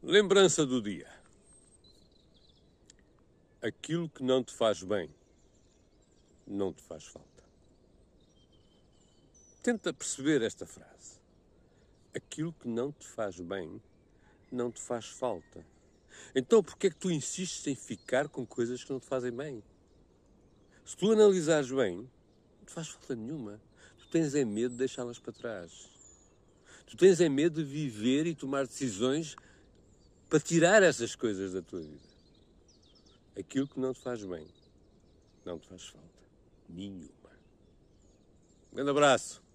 Lembrança do dia. Aquilo que não te faz bem não te faz falta. Tenta perceber esta frase. Aquilo que não te faz bem não te faz falta. Então por que é que tu insistes em ficar com coisas que não te fazem bem? Se tu analisares bem, não te faz falta nenhuma. Tu tens é medo de deixá-las para trás. Tu tens é medo de viver e tomar decisões para tirar essas coisas da tua vida. Aquilo que não te faz bem, não te faz falta nenhuma. Um grande abraço.